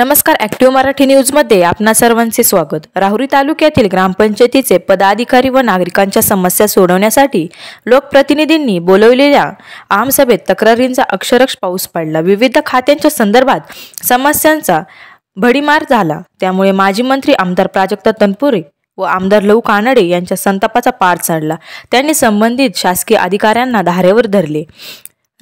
नमस्कार ॲक्टिव्ह मराठी न्यूजमध्ये आपणा सर्वांचे स्वागत राहुरी तालुक्यातील ग्रामपंचायतीचे पदाधिकारी व नागरिकांच्या समस्या सोडवण्यासाठी लोकप्रतिनिधींनी बोलवलेल्या आमसभेत तक्रारींचा अक्षरक्ष पाऊस पडला विविध खात्यांच्या संदर्भात समस्यांचा भडीमार झाला त्यामुळे माजी मंत्री आमदार प्राजक्ता तनपुरे व आमदार लहू कानडे यांच्या संतापाचा पार चढला त्यांनी संबंधित शासकीय अधिकाऱ्यांना धारेवर धरले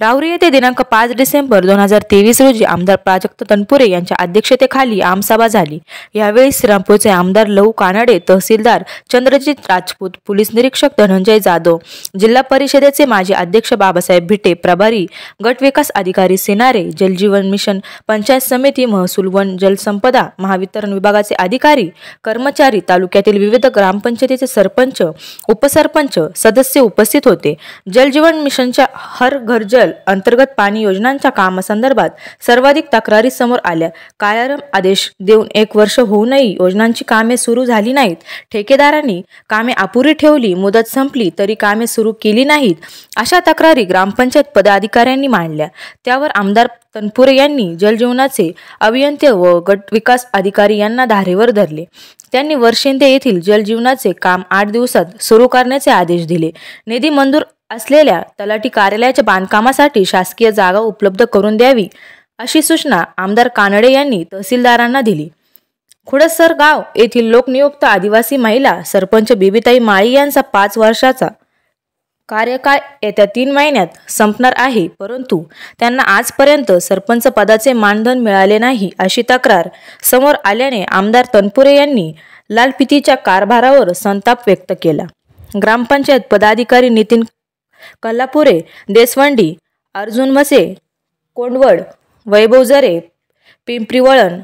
राऊरी येथे दिनांक पाच डिसेंबर दोन हजार तेवीस रोजी आमदार प्राजक्त तनपुरे यांच्या अध्यक्षतेखाली आमसभा झाली यावेळी श्रीरामपूरचे आमदार लहू कानडे तहसीलदार चंद्रजित राजपूत पोलीस निरीक्षक धनंजय जाधव जिल्हा परिषदेचे माजी अध्यक्ष बाबासाहेब भिटे प्रभारी गटविकास अधिकारी सेनारे जलजीवन मिशन पंचायत समिती महसूल वन जलसंपदा महावितरण विभागाचे अधिकारी कर्मचारी तालुक्यातील विविध ग्रामपंचायतीचे सरपंच उपसरपंच सदस्य उपस्थित होते जलजीवन मिशनच्या हर घर जल अंतर्गत पाणी योजनांच्या कामासंदर्भात सर्वाधिक तक्रारी समोर आल्या कार्यारंभ आदेश देऊन एक वर्ष होऊनही योजनांची कामे सुरू झाली नाहीत ठेकेदारांनी कामे अपुरी ठेवली मुदत संपली तरी कामे सुरू केली नाहीत अशा तक्रारी ग्रामपंचायत पदाधिकाऱ्यांनी मांडल्या त्यावर आमदार तनपुरे यांनी जलजीवनाचे अभियंते व गट विकास अधिकारी यांना धारेवर धरले त्यांनी वर्षेंदे येथील जलजीवनाचे काम आठ दिवसात सुरू करण्याचे आदेश दिले निधी मंजूर असलेल्या तलाठी कार्यालयाच्या बांधकामासाठी शासकीय जागा उपलब्ध करून द्यावी अशी सूचना आमदार कानडे यांनी तहसीलदारांना दिली खुडसर गाव येथील लोकनियुक्त आदिवासी महिला सरपंच बिबीताई माळी यांचा पाच वर्षाचा कार्यकाळ येत्या तीन महिन्यात संपणार आहे परंतु त्यांना आजपर्यंत सरपंच पदाचे मानधन मिळाले नाही अशी तक्रार समोर आल्याने आमदार तनपुरे यांनी लालपितीच्या कारभारावर संताप व्यक्त केला ग्रामपंचायत पदाधिकारी नितीन कल्लापुरे देसवंडी अर्जुन मसे कोंडवड वैभव जरे पिंपरी वळण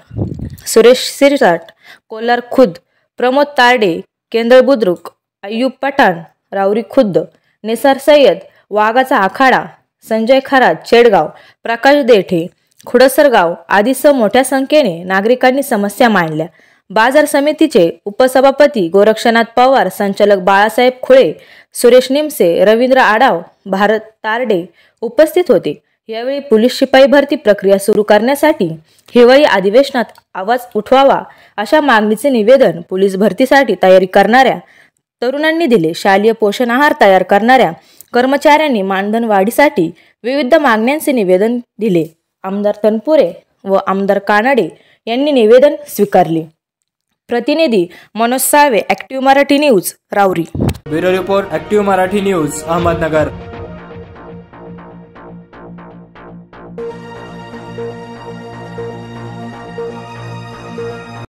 सुरेश सिरसाट कोलार खुद प्रमोद तारडे केंद्र बुद्रुक अय्यूब पठाण रावरी खुद्द निसार सय्यद वाघाचा आखाडा संजय खरात चेडगाव प्रकाश देठे खुडसरगाव आदीसह मोठ्या संख्येने नागरिकांनी समस्या मांडल्या बाजार समितीचे उपसभापती गोरक्षनाथ पवार संचालक बाळासाहेब खुळे सुरेश निमसे रवींद्र आडाव भारत तारडे उपस्थित होते यावेळी पोलीस शिपाई भरती प्रक्रिया सुरू करण्यासाठी हिवाळी अधिवेशनात आवाज उठवावा अशा मागणीचे निवेदन पोलीस भरतीसाठी तयारी करणाऱ्या तरुणांनी दिले शालेय पोषण आहार तयार करणाऱ्या कर्मचाऱ्यांनी मानधन वाढीसाठी विविध मागण्यांचे निवेदन दिले आमदार तनपुरे व आमदार कानाडे यांनी निवेदन स्वीकारले प्रतिनिधी मनोज सावे ऍक्टिव्ह मराठी न्यूज रावरी bureau report active Marathi news Ahmednagar